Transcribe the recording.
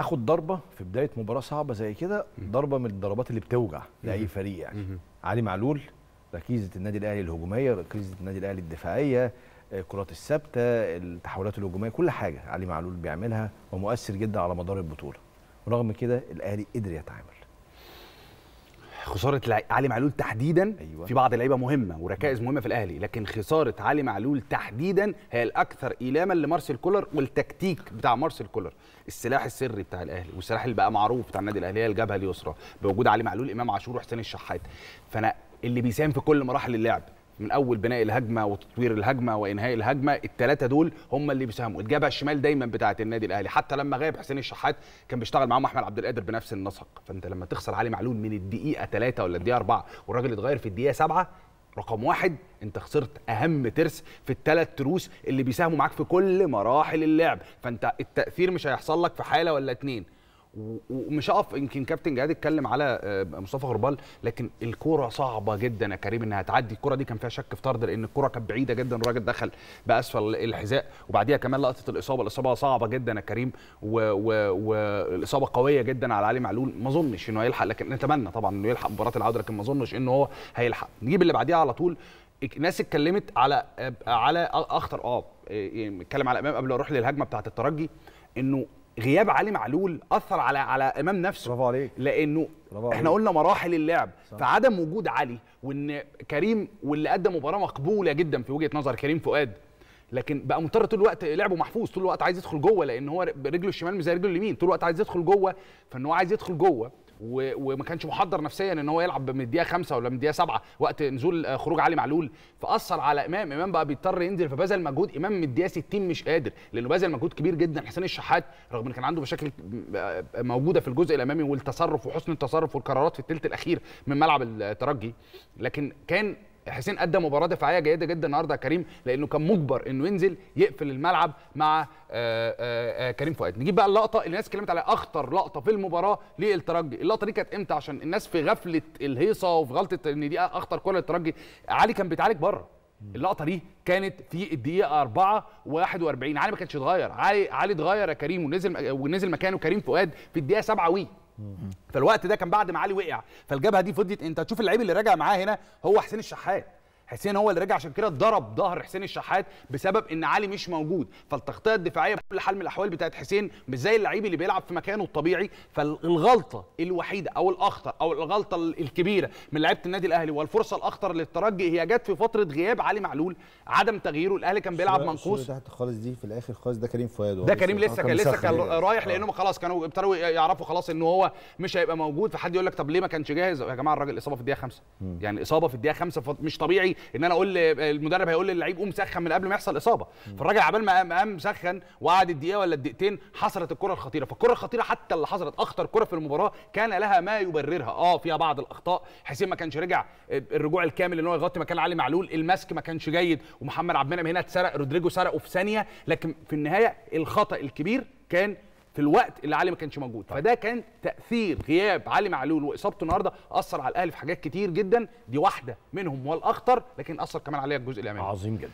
اخد ضربه في بدايه مباراه صعبه زي كده ضربه من الضربات اللي بتوجع لاي فريق يعني علي معلول ركيزه النادي الاهلي الهجوميه ركيزه النادي الاهلي الدفاعيه آه، الكرات الثابته التحولات الهجوميه كل حاجه علي معلول بيعملها ومؤثر جدا على مدار البطوله ورغم كده الاهلي قدر يتعامل خساره علي معلول تحديدا أيوة. في بعض اللعيبه مهمه وركائز مهمه في الاهلي لكن خساره علي معلول تحديدا هي الاكثر ايلاما لمارسيل كولر والتكتيك بتاع مارسيل كولر السلاح السري بتاع الاهلي والسلاح اللي بقى معروف بتاع النادي الاهلي هي الجبهه اليسرى بوجود علي معلول امام عاشور وحسين الشحات فانا اللي بيساهم في كل مراحل اللعب من اول بناء الهجمه وتطوير الهجمه وانهاء الهجمه الثلاثه دول هم اللي بيساهموا الجبهه الشمال دايما بتاعه النادي الاهلي حتى لما غاب حسين الشحات كان بيشتغل معاهم احمد عبد القادر بنفس النسق فانت لما تخسر علي معلول من الدقيقه 3 ولا الدقيقه 4 والراجل اتغير في الدقيقه 7 رقم واحد انت خسرت اهم ترس في الثلاث تروس اللي بيساهموا معاك في كل مراحل اللعب فانت التاثير مش هيحصل لك في حاله ولا اتنين ومش هقف يمكن كابتن جهاد اتكلم على آه، مصطفى غربال لكن الكوره صعبه جدا يا كريم انها تعدي الكوره دي كان فيها شك في طرد لان الكوره كانت بعيده جدا الراجل دخل باسفل الحذاء وبعديها كمان لقطه الاصابه الاصابه صعبه جدا يا كريم والاصابه و... و... قويه جدا على علي معلول ما اظنش انه هيلحق لكن نتمنى طبعا انه يلحق مباراه العوده لكن ما اظنش انه هو هيلحق نجيب اللي بعديها على طول ناس اتكلمت على آه، على اخطر اه اتكلم إيه، إيه، على امام قبل ما اروح للهجمه بتاعه الترجي انه غياب علي معلول اثر على على امام نفسه برافو عليك لانه برافو احنا قلنا مراحل اللعب صح. فعدم وجود علي وان كريم واللي قدم مباراه مقبوله جدا في وجهه نظر كريم فؤاد لكن بقى مضطر طول الوقت لعبه محفوظ طول الوقت عايز يدخل جوه لان هو رجله الشمال مش زي رجله اليمين طول الوقت عايز يدخل جوه فان هو عايز يدخل جوه وما كانش محضر نفسيا ان هو يلعب من الدقيقه 5 ولا من الدقيقه 7 وقت نزول آه، خروج علي معلول فاثر على امام امام بقى بيضطر ينزل فبذل مجهود امام من الدقيقه 60 مش قادر لانه بذل مجهود كبير جدا حسين الشحات رغم ان كان عنده مشاكل آه، موجوده في الجزء الامامي والتصرف وحسن التصرف والقرارات في الثلث الاخير من ملعب الترجي لكن كان حسين ادى مباراه دفاعيه جيده جدا النهارده كريم لانه كان مجبر انه ينزل يقفل الملعب مع آآ آه، آآ آه، آه، كريم فؤاد نجيب بقى اللقطه اللي الناس اتكلمت عليها اخطر لقطه في المباراه للترجي اللقطه دي كانت امتى عشان الناس في غفله الهيصه وفي غلطه ان دي اخطر كره للترجي علي كان بيتعالج بره اللقطه دي كانت في الدقيقه 4 41 علي ما كانش اتغير علي علي اتغير يا كريم ونزل ونزل مكانه كريم فؤاد في الدقيقه 7 وي فالوقت ده كان بعد ما علي وقع فالجبهه دي فضيت انت تشوف اللعيب اللي راجع معاه هنا هو حسين الشحات حسين هو اللي رجع عشان كده ضرب ظهر حسين الشحات بسبب ان علي مش موجود فالتغطيه الدفاعيه بكل حال من الاحوال بتاعت حسين مش زي اللعيب اللي بيلعب في مكانه الطبيعي فالغلطه الوحيده او الاخطر او الغلطه الكبيره من لعيبه النادي الاهلي والفرصه الاخطر للترجي هي جت في فتره غياب علي معلول عدم تغييره الاهلي كان بيلعب منقوص تحت خالص دي في الاخر خالص ده كريم فؤاد ده كريم لسه كان لسه كان يعني. رايح آه. لانهم خلاص كانوا ابتدوا يعرفوا خلاص ان هو مش هيبقى موجود فحد يقول لك طب ليه ما كانش جاهز يا جماعه الراجل اصابه في الدقيقه 5 يعني اصابه في الدقيقه 5 مش طبيعي ان انا اقول المدرب هيقول للعيب قوم سخن من قبل ما يحصل اصابه فالراجل عبال ما قام سخن وقعد الدقيقه ولا الدقيقتين حصلت الكره الخطيره فالكره الخطيره حتى اللي حصلت اخطر كره في المباراه كان لها ما يبررها اه فيها بعض الاخطاء حسين ما كانش رجع آه، الرجوع الكامل ان هو يغطي مكان علي معلول المسك ما كانش جيد ومحمد عبد المنعم هنا اتسرق رودريجو سرقه في ثانيه لكن في النهايه الخطا الكبير كان في الوقت اللي علي ما كانش موجود طيب. فده كان تاثير غياب علي معلول واصابته النهارده اثر على الاهلي في حاجات كتير جدا دي واحده منهم والاخطر لكن اثر كمان عليها الجزء الامامي عظيم جدا